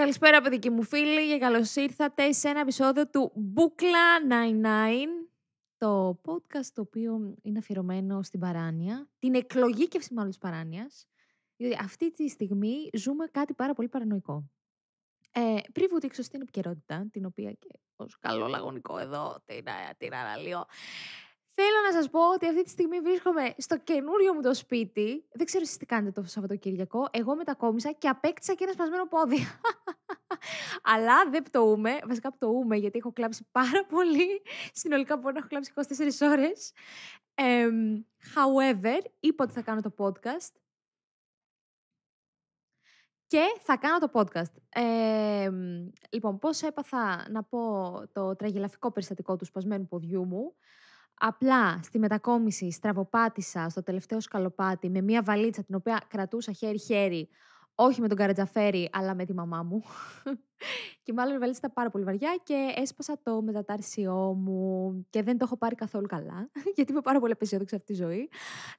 Καλησπέρα παιδικοί μου φίλοι και καλώς ήρθατε σε ένα επεισόδιο του Μπούκλα 99, το podcast το οποίο είναι αφιερωμένο στην παράνοια, την εκλογή και μάλλον της παράνοιας, διότι αυτή τη στιγμή ζούμε κάτι πάρα πολύ παρανοϊκό. Ε, πριν βουτήξω στην επικαιρότητα, την οποία και ως καλό λαγωνικό εδώ την, ε, την Θέλω να σας πω ότι αυτή τη στιγμή βρίσκομαι στο καινούριο μου το σπίτι. Δεν ξέρω εσείς τι κάνετε το Σαββατοκύριακο. Εγώ μετακόμισα και απέκτησα και ένα σπασμένο πόδι. Αλλά δεν πτωούμε. Βασικά πτωούμε γιατί έχω κλάψει πάρα πολύ. Συνολικά μπορώ να έχω κλάψει 24 ώρε. Um, however, είπα ότι θα κάνω το podcast. Και θα κάνω το podcast. Ε, λοιπόν, πώς έπαθα να πω το τραγελαφικό περιστατικό του σπασμένου ποδιού μου. Απλά στη μετακόμιση στραβοπάτησα στο τελευταίο σκαλοπάτι με μία βαλίτσα την οποία κρατούσα χέρι-χέρι, όχι με τον καρατζαφέρι, αλλά με τη μαμά μου. και μάλλον η βαλίτσα ήταν πάρα πολύ βαριά και έσπασα το μετατάρσιό μου και δεν το έχω πάρει καθόλου καλά, γιατί είμαι πάρα πολύ απεσιόδοξη αυτή τη ζωή.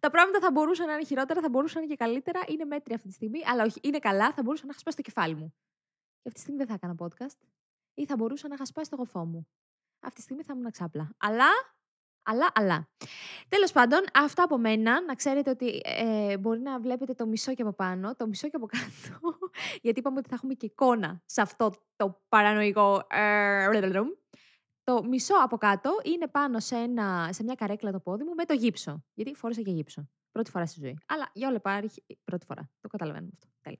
Τα πράγματα θα μπορούσαν να είναι χειρότερα, θα μπορούσαν να είναι και καλύτερα, είναι μέτρη αυτή τη στιγμή, αλλά όχι, είναι καλά, θα μπορούσα να χασπάσει το κεφάλι μου. Και αυτή τη στιγμή δεν θα έκανα podcast ή θα μπορούσα να χασπάσει το γοφό μου. Αυτή τη στιγμή θα ήμουν ξάπλα. Αλλά αλλά, αλλά. Τέλος πάντων, αυτά από μένα. Να ξέρετε ότι ε, μπορεί να βλέπετε το μισό και από πάνω, το μισό και από κάτω, γιατί είπαμε ότι θα έχουμε και εικόνα σε αυτό το παρανοϊκό... Ε, το μισό από κάτω είναι πάνω σε, ένα, σε μια καρέκλα το πόδι μου με το γύψο. Γιατί φόρεσα και γύψο. Πρώτη φορά στη ζωή. Αλλά για όλα υπάρχει πρώτη φορά. Το καταλαβαίνουμε αυτό.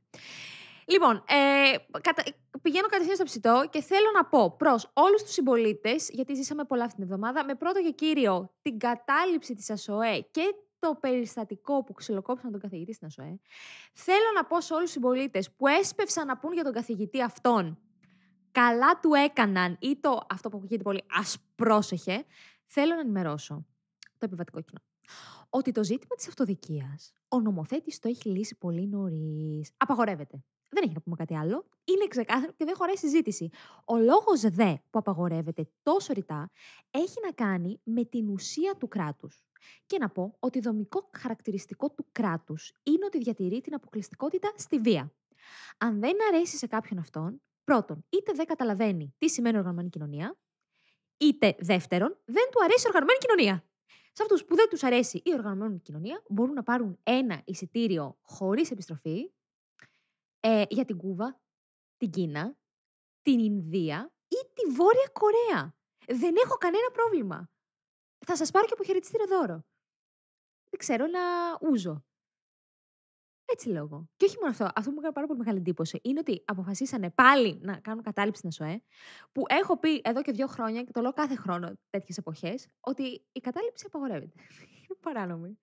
Λοιπόν, ε, κατα πηγαίνω κατευθείαν στο ψητό και θέλω να πω προς όλους τους συμπολίτες, γιατί ζήσαμε πολλά αυτή την εβδομάδα, με πρώτο και κύριο την κατάληψη της ΑΣΟΕ και το περιστατικό που ξυλοκόπησαν τον καθηγητή στην ΑΣΟΕ. Θέλω να πω σε όλους τους συμπολίτες που έσπευσαν να πούν για τον καθηγητή αυτόν καλά του έκαναν ή το αυτό που ακούγεται πολύ ας πρόσεχε, θέλω να ενημερώσω το επιβατικό κοινό. Ότι το ζήτημα της αυτοδικίας ο νομοθέτης το έχει λύσει πολύ νωρίς. Απαγορεύεται δεν έχει να πούμε κάτι άλλο. Είναι ξεκάθαρο και δεν χωράει συζήτηση. Ο λόγος δε που απαγορεύεται τόσο ρητά έχει να κάνει με την ουσία του κράτους. Και να πω ότι δομικό χαρακτηριστικό του κράτους είναι ότι διατηρεί την αποκλειστικότητα στη βία. Αν δεν αρέσει σε κάποιον αυτόν, πρώτον, είτε δεν καταλαβαίνει τι σημαίνει οργανωμένη κοινωνία, είτε δεύτερον, δεν του αρέσει η οργανωμένη κοινωνία. Σε αυτούς που δεν τους αρέσει η οργανωμένη κοινωνία, μπορούν να πάρουν ένα εισιτήριο χωρίς επιστροφή ε, για την Κούβα, την Κίνα, την Ινδία ή τη Βόρεια Κορέα. Δεν έχω κανένα πρόβλημα. Θα σας πάρω και αποχαιρετιστήριο δώρο. Δεν ξέρω να ούζω. Έτσι λόγω. Και όχι μόνο αυτό. Αυτό που μου έκανε πάρα πολύ μεγάλη εντύπωση είναι ότι αποφασίσανε πάλι να κάνουν κατάληψη στην ΑΣΟΕ, που έχω πει εδώ και δύο χρόνια και το λέω κάθε χρόνο τέτοιες εποχές, ότι η κατάληψη απαγορεύεται. είναι παράνομη.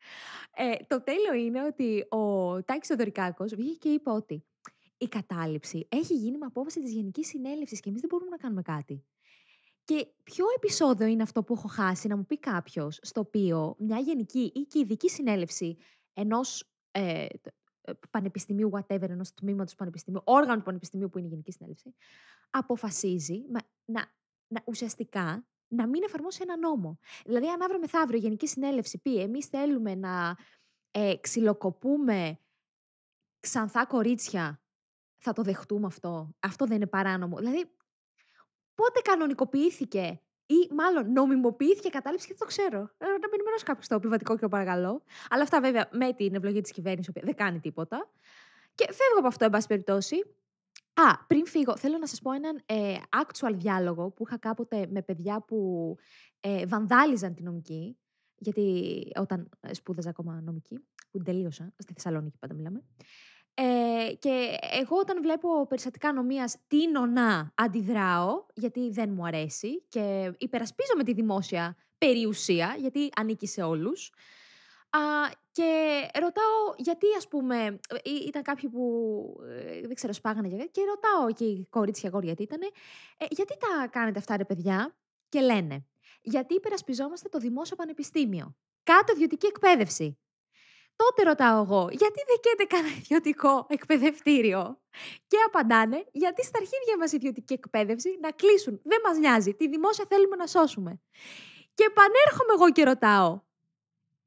Ε, το τέλειο είναι ότι ο Τάκης Οδωρικάκο βγήκε και είπε ότι η κατάληψη έχει γίνει με απόφαση της Γενικής Συνέλευσης και εμείς δεν μπορούμε να κάνουμε κάτι. Και ποιο επεισόδιο είναι αυτό που έχω χάσει να μου πει κάποιος, στο οποίο μια γενική ή και ειδική συνέλευση ενός ε, ε, πανεπιστημίου, whatever, ενός τμήματος του πανεπιστημίου, όργανο του πανεπιστημίου που είναι η και ειδικη συνελευση ενο πανεπιστημιου whatever ενο τμηματο πανεπιστημιου οργανο του πανεπιστημιου αποφασίζει να, να, να ουσιαστικά να μην εφαρμόσει ένα νόμο. Δηλαδή, αν αύριο μεθαύριο η Γενική Συνέλευση πει εμείς θέλουμε να ε, ξυλοκοπούμε ξανθά κορίτσια θα το δεχτούμε αυτό. Αυτό δεν είναι παράνομο. Δηλαδή, πότε κανονικοποιήθηκε ή μάλλον νομιμοποιήθηκε η κατάληψη και δεν το ξέρω. Ε, να μην ενημερώσει κάποιος το επιβατικό και το παρακαλώ. Αλλά αυτά βέβαια με την ευλογία της κυβέρνησης, η οποία δεν κάνει τίποτα. Και φεύγω από αυτό, εν πάση περιπτώσει. Α, πριν φύγω, θέλω να σας πω έναν ε, actual διάλογο που είχα κάποτε με παιδιά που ε, βανδάλιζαν τη νομική, γιατί όταν ε, σπούδαζα ακόμα νομική, που τελείωσα, στη Θεσσαλονίκη πάντα μιλάμε, ε, και εγώ όταν βλέπω περιστατικά νομίας τίνω να αντιδράω, γιατί δεν μου αρέσει και υπερασπίζομαι τη δημόσια περιουσία, γιατί ανήκει σε όλους. και ρωτάω γιατί ας πούμε, ε, ήταν κάποιοι που ε, δεν ξέρω σπάγανε για και ρωτάω και κορίτσια γόρια γιατί ήτανε, ε, γιατί τα κάνετε αυτά ρε παιδιά και λένε γιατί υπερασπιζόμαστε το δημόσιο πανεπιστήμιο. Κάτω ιδιωτική εκπαίδευση. Τότε ρωτάω εγώ, γιατί δεν καίτε κανένα ιδιωτικό εκπαιδευτήριο. Και απαντάνε, γιατί στα αρχίδια μας ιδιωτική εκπαίδευση να κλείσουν. Δεν μας νοιάζει. Τη δημόσια θέλουμε να σώσουμε. Και επανέρχομαι εγώ και ρωτάω,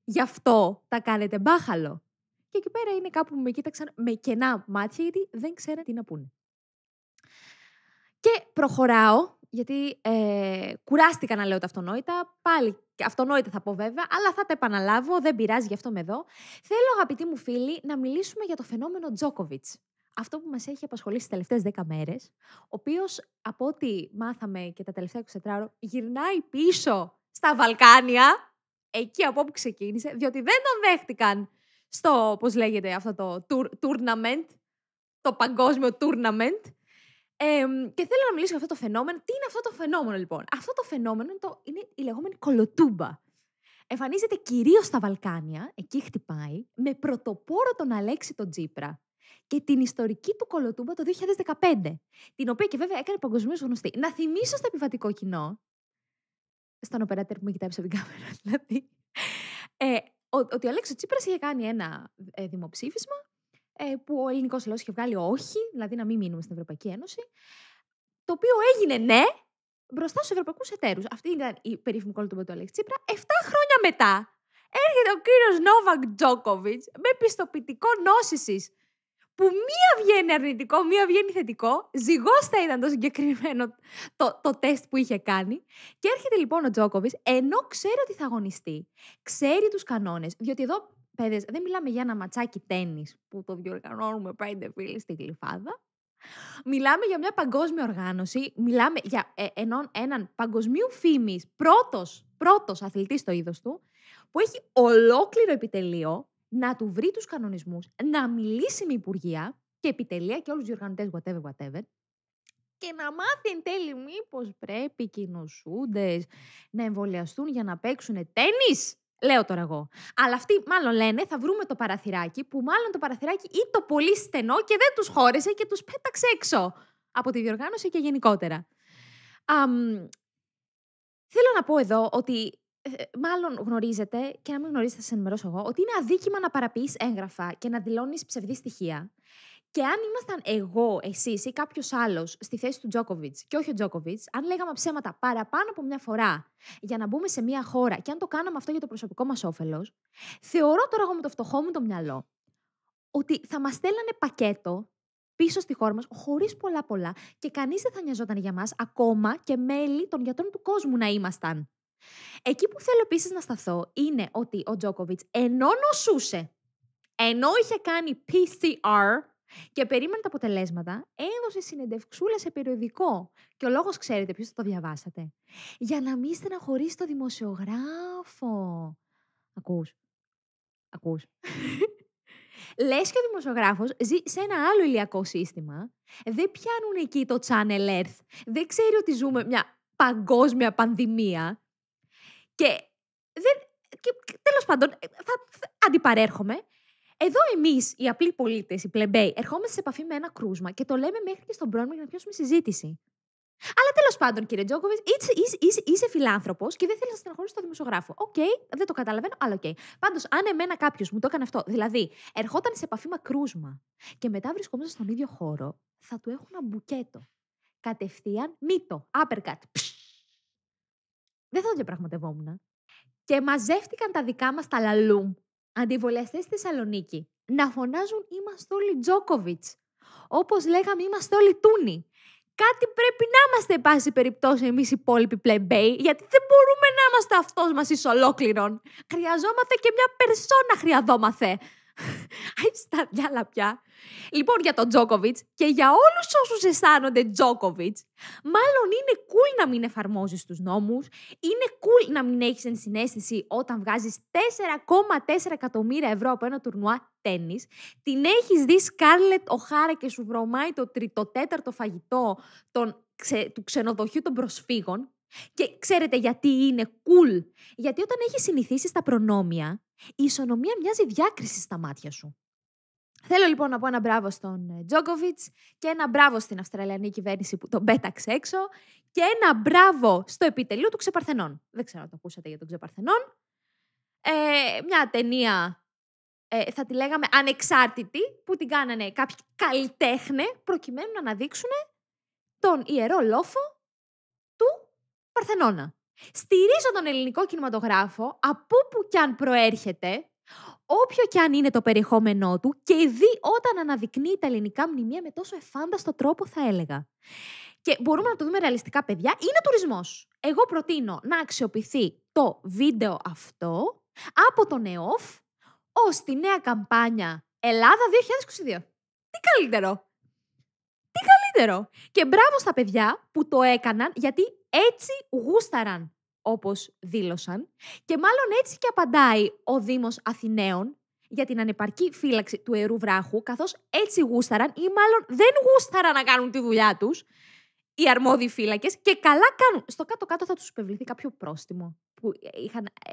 γι' αυτό τα κάνετε μπάχαλο. Και εκεί πέρα είναι κάπου που με κοίταξαν με κενά μάτια, γιατί δεν ξέραν τι να πούνε. Και προχωράω γιατί ε, κουράστηκα να λέω τα αυτονόητα. Πάλι αυτονόητα θα πω βέβαια, αλλά θα τα επαναλάβω, δεν πειράζει γι' αυτό με εδώ. Θέλω, αγαπητοί μου φίλοι, να μιλήσουμε για το φαινόμενο Τζόκοβιτ. Αυτό που μας έχει απασχολήσει τις τελευταίες 10 μέρες, ο οποίος από ό,τι μάθαμε και τα τελευταία 24 γυρνάει πίσω στα Βαλκάνια, εκεί από όπου ξεκίνησε, διότι δεν τον δέχτηκαν στο, όπως λέγεται αυτό το tour, tournament, το παγκόσμιο tournament, και θέλω να μιλήσω για αυτό το φαινόμενο. Τι είναι αυτό το φαινόμενο, λοιπόν. Αυτό το φαινόμενο είναι, το, είναι η λεγόμενη κολοτούμπα. Εμφανίζεται κυρίως στα Βαλκάνια, εκεί χτυπάει, με πρωτοπόρο τον Αλέξη τον Τζίπρα και την ιστορική του κολοτούμπα το 2015. Την οποία και βέβαια έκανε παγκοσμίως γνωστή. Να θυμίσω στο επιβατικό κοινό, στον οπεράτερ που με κοιτάει από την κάμερα, δηλαδή, ε, ότι ο Αλέξης Τσίπρας είχε κάνει ένα ε, δημοψήφισμα ε, που ο ελληνικός λαός είχε βγάλει όχι, δηλαδή να μην μείνουμε στην Ευρωπαϊκή Ένωση. Το οποίο έγινε ναι μπροστά στους ευρωπαϊκούς εταίρους. Αυτή ήταν η περίφημη κόλλη του Αλέξη Τσίπρα. Εφτά χρόνια μετά έρχεται ο κύριος Νόβακ Τζόκοβιτ με πιστοποιητικό νόσησης που μία βγαίνει αρνητικό, μία βγαίνει θετικό. θα ήταν το συγκεκριμένο το, το τεστ που είχε κάνει. Και έρχεται λοιπόν ο Τζόκοβιτ, ενώ ξέρει ότι θα αγωνιστεί, ξέρει τους κανόνες. Διότι εδώ Παιδες, δεν μιλάμε για ένα ματσάκι τέννη που το διοργανώνουμε πέντε φίλοι στη Γλυφάδα. Μιλάμε για μια παγκόσμια οργάνωση, μιλάμε για ε, έναν παγκοσμίου φήμης πρώτος πρώτος αθλητής στο είδος του, που έχει ολόκληρο επιτελείο να του βρει τους κανονισμούς, να μιλήσει με υπουργεία και επιτελεία και όλους τους διοργανωτές, whatever whatever, και να μάθει εν τέλει μήπως πρέπει οι να εμβολιαστούν για να παίξουν τέννις Λέω τώρα εγώ. Αλλά αυτοί μάλλον λένε θα βρούμε το παραθυράκι που μάλλον το παραθυράκι ή το πολύ στενό και δεν τους χώρισε και τους πέταξε έξω από τη διοργάνωση και γενικότερα. θέλω να πω εδώ ότι ε, μάλλον γνωρίζετε και να μην γνωρίζετε θα σας ενημερώσω εγώ ότι είναι αδίκημα να παραποιείς έγγραφα και να δηλώνεις ψευδή στοιχεία. Και αν ήμασταν εγώ, εσείς ή κάποιος άλλος στη θέση του Τζόκοβιτ και όχι ο Τζόκοβιτ, αν λέγαμε ψέματα παραπάνω από μια φορά για να μπούμε σε μια χώρα και αν το κάναμε αυτό για το προσωπικό μας όφελος, θεωρώ τώρα εγώ με το φτωχό μου το μυαλό ότι θα μας στέλνανε πακέτο πίσω στη χώρα μας, χωρίς πολλά πολλά, και κανείς δεν θα νοιαζόταν για μας, ακόμα και μέλη των γιατρών του κόσμου να ήμασταν. Εκεί που θέλω επίσης να σταθώ είναι ότι ο Τζόκοβιτ, ενώ νοσούσε, ενώ είχε κάνει PCR, και περίμενε τα αποτελέσματα, έδωσε συνεντευξούλα σε περιοδικό. Και ο λόγος, ξέρετε ποιος θα το διαβάσατε. Για να μην στεναχωρήσει το δημοσιογράφο. Ακούς. Ακούς. Λες και ο δημοσιογράφος ζει σε ένα άλλο ηλιακό σύστημα. Δεν πιάνουν εκεί το Channel Earth. Δεν ξέρει ότι ζούμε μια παγκόσμια πανδημία. Και, δεν... και τέλος πάντων, ε, θα, θα αντιπαρέρχομαι. Εδώ εμείς, οι απλοί πολίτες, οι πλεμπαίοι, ερχόμαστε σε επαφή με ένα κρούσμα και το λέμε μέχρι και στον πρόνομο για να πιάσουμε συζήτηση. Αλλά τέλος πάντων, κύριε Τζόκοβιτ, είσαι, είσαι, είσαι, είσαι φιλάνθρωπος και δεν θέλεις να στεναχωρήσεις τον δημοσιογράφο. Οκ, δεν το καταλαβαίνω, αλλά οκ. Okay. Πάντως, αν εμένα κάποιος μου το έκανε αυτό, δηλαδή ερχόταν σε επαφή με κρούσμα και μετά βρισκόμαστε στον ίδιο χώρο, θα του έχω ένα μπουκέτο. Κατευθείαν μύτο, Άπερκατ. Δεν θα το διαπραγματευόμουν. Και μαζεύτηκαν τα δικά μας τα λαλούμ αντιβολιαστέ στη Θεσσαλονίκη να φωνάζουν Είμαστε όλοι Τζόκοβιτ. Όπως λέγαμε, Είμαστε όλοι Τούνι. Κάτι πρέπει να είμαστε, πάση περιπτώσει, εμείς οι υπόλοιποι πλεμπέοι, γιατί δεν μπορούμε να είμαστε αυτός μας εις ολόκληρον. Χρειαζόμαστε και μια περσόνα, χρειαζόμαστε. Στα διάλα πια. Λοιπόν, για τον Τζόκοβιτ και για όλους όσους αισθάνονται Τζόκοβιτ, μάλλον είναι cool να μην εφαρμόζεις τους νόμους, είναι cool να μην έχεις ενσυναίσθηση όταν βγάζεις 4,4 εκατομμύρια ευρώ από ένα τουρνουά τέννη, την έχεις δει Σκάρλετ Οχάρα και σου βρωμάει το τριτοτέταρτο φαγητό του ξενοδοχείου των προσφύγων. Και ξέρετε γιατί είναι cool. Γιατί όταν έχεις συνηθίσει στα προνόμια, η ισονομία μοιάζει διάκριση στα μάτια σου. Θέλω λοιπόν να πω ένα μπράβο στον Τζόκοβιτς ε, και ένα μπράβο στην Αυστραλιανή κυβέρνηση που τον πέταξε έξω και ένα μπράβο στο επιτελείο του Ξεπαρθενών. Δεν ξέρω αν το ακούσατε για τον Ξεπαρθενών. Ε, μια ταινία, ε, θα τη λέγαμε ανεξάρτητη, που την κάνανε κάποιοι καλλιτέχνε προκειμένου να αναδείξουν τον ιερό λόφο του Παρθενώνα. Στηρίζω τον ελληνικό κινηματογράφο από που κι αν προέρχεται, όποιο κι αν είναι το περιεχόμενό του και δει όταν αναδεικνύει τα ελληνικά μνημεία με τόσο εφάνταστο τρόπο, θα έλεγα. Και μπορούμε να το δούμε ρεαλιστικά, παιδιά. Είναι τουρισμός. Εγώ προτείνω να αξιοποιηθεί το βίντεο αυτό από τον ΕΟΦ ως τη νέα καμπάνια Ελλάδα 2022. Τι καλύτερο! Τι καλύτερο! Και μπράβο στα παιδιά που το έκαναν, γιατί έτσι γούσταραν, όπως δήλωσαν, και μάλλον έτσι και απαντάει ο Δήμος Αθηναίων για την ανεπαρκή φύλαξη του αιρού βράχου, καθώς έτσι γούσταραν ή μάλλον δεν γούσταραν να κάνουν τη δουλειά τους οι αρμόδιοι φύλακες και καλά κάνουν. Στο κάτω-κάτω θα τους υπευληθεί κάποιο πρόστιμο που είχαν ε,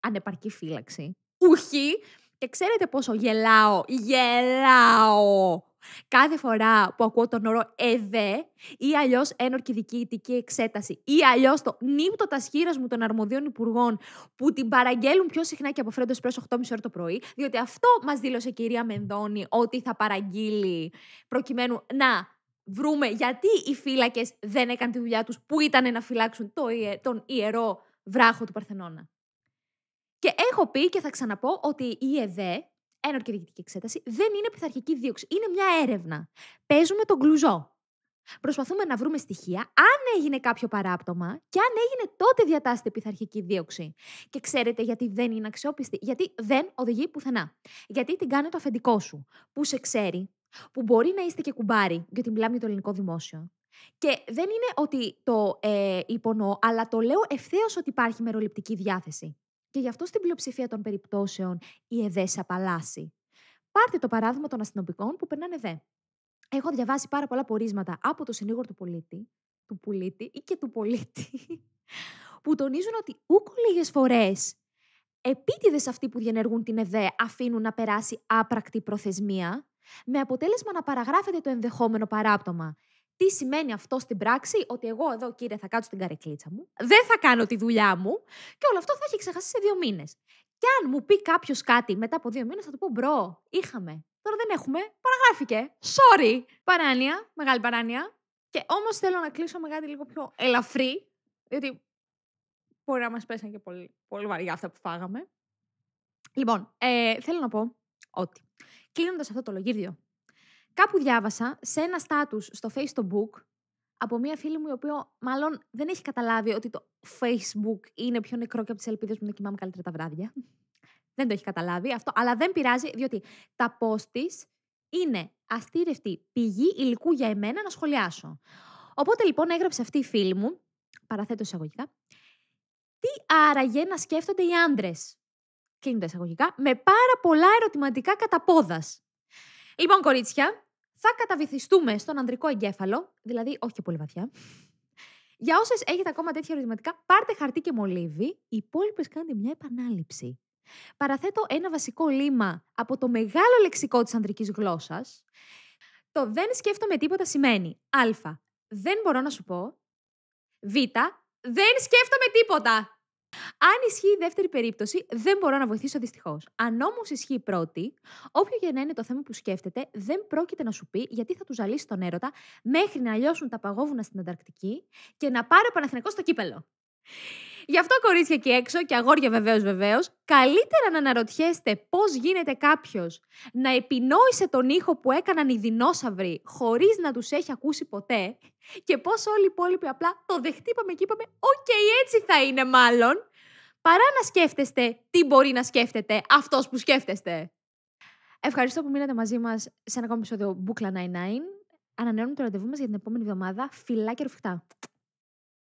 ανεπαρκή φύλαξη. Ουχή! Και ξέρετε πόσο γελάω, γελάω Κάθε φορά που ακούω τον όρο ΕΔΕ ή αλλιώς ένορκη διοικητική εξέταση ή αλλιώς το νύπτο τα μου των αρμοδίων υπουργών που την παραγγέλουν πιο συχνά και αποφρέντω προ 8.30 ώρα το πρωί, διότι αυτό μας δήλωσε η κυρία Μενδώνη ότι θα παραγγείλει προκειμένου να βρούμε γιατί οι φύλακες δεν έκαναν τη δουλειά τους που ήταν να φυλάξουν το, τον ιερό βράχο του Παρθενώνα. Και έχω πει και θα ξαναπώ ότι η ΕΔΕ ένορκη διοικητική εξέταση δεν είναι πειθαρχική δίωξη. Είναι μια έρευνα. Παίζουμε τον κλουζό. Προσπαθούμε να βρούμε στοιχεία αν έγινε κάποιο παράπτωμα και αν έγινε τότε διατάσσεται πειθαρχική δίωξη. Και ξέρετε γιατί δεν είναι αξιόπιστη. Γιατί δεν οδηγεί πουθενά. Γιατί την κάνει το αφεντικό σου, που σε ξέρει, που μπορεί να είστε και κουμπάρι, γιατί μιλάμε για το ελληνικό δημόσιο. Και δεν είναι ότι το ε, υπονοώ, αλλά το λέω ευθέως ότι υπάρχει μεροληπτική διάθεση. Και γι' αυτό στην πλειοψηφία των περιπτώσεων η σε απαλλάσσει. Πάρτε το παράδειγμα των αστυνομικών που περνάνε ΕΔΕ. Έχω διαβάσει πάρα πολλά πορίσματα από το συνήγορο του πολίτη, του πολίτη ή και του πολίτη, που τονίζουν ότι ούκο λίγες φορές επίτηδες αυτοί που διενεργούν την ΕΔΕ αφήνουν να περάσει άπρακτη προθεσμία, με αποτέλεσμα να παραγράφεται το ενδεχόμενο παράπτωμα. Τι σημαίνει αυτό στην πράξη, ότι εγώ εδώ, κύριε, θα κάτσω στην καρεκλίτσα μου, δεν θα κάνω τη δουλειά μου και όλο αυτό θα έχει ξεχαστεί σε δύο μήνες. Και αν μου πει κάποιος κάτι μετά από δύο μήνες, θα του πω μπρο, είχαμε. Τώρα δεν έχουμε, παραγράφηκε. Sorry. Παράνοια, μεγάλη παράνοια. Και όμως θέλω να κλείσω με κάτι λίγο πιο ελαφρύ, διότι μπορεί να μας πέσαν και πολύ, πολύ βαριά αυτά που φάγαμε. Λοιπόν, ε, θέλω να πω ότι κλείνοντας αυτό το λογίδιο Κάπου διάβασα σε ένα status στο Facebook από μία φίλη μου η οποία μάλλον δεν έχει καταλάβει ότι το Facebook είναι πιο νεκρό και από τις ελπίδες μου να κοιμάμαι καλύτερα τα βράδια. δεν το έχει καταλάβει αυτό, αλλά δεν πειράζει διότι τα post είναι αστήρευτη πηγή υλικού για εμένα να σχολιάσω. Οπότε λοιπόν έγραψε αυτή η φίλη μου, παραθέτω εισαγωγικά, τι άραγε να σκέφτονται οι άντρες. Κλείνω εισαγωγικά, με πάρα πολλά ερωτηματικά κατά Λοιπόν, κορίτσια, θα καταβυθιστούμε στον ανδρικό εγκέφαλο, δηλαδή όχι και πολύ βαθιά. Για όσες έχετε ακόμα τέτοια ερωτηματικά, πάρτε χαρτί και μολύβι. Οι υπόλοιπες κάνετε μια επανάληψη. Παραθέτω ένα βασικό λίμα από το μεγάλο λεξικό της ανδρικής γλώσσας. Το δεν σκέφτομαι τίποτα σημαίνει Α. Δεν μπορώ να σου πω. Β. Δεν σκέφτομαι τίποτα. Αν ισχύει η δεύτερη περίπτωση, δεν μπορώ να βοηθήσω δυστυχώς. Αν όμως ισχύει η πρώτη, όποιο και να είναι το θέμα που σκέφτεται, δεν πρόκειται να σου πει γιατί θα του ζαλίσει τον έρωτα μέχρι να λιώσουν τα παγόβουνα στην Ανταρκτική και να πάρει ο Παναθηνικό στο κύπελο. Γι' αυτό κορίτσια εκεί έξω και αγόρια βεβαίως βεβαίως, καλύτερα να αναρωτιέστε πώς γίνεται κάποιος να επινόησε τον ήχο που έκαναν οι δεινόσαυροι χωρίς να τους έχει ακούσει ποτέ και πώς όλοι οι υπόλοιποι απλά το δεχτήπαμε, και είπαμε: Οκ, okay, έτσι θα είναι μάλλον παρά να σκέφτεστε τι μπορεί να σκέφτεται αυτός που σκέφτεστε. Ευχαριστώ που μείνατε μαζί μας σε ένα ακόμα επεισόδιο Μπούκλα 99. Ανανεώνουμε το ραντεβού μας για την επόμενη εβδομάδα. και ρουφιχτά.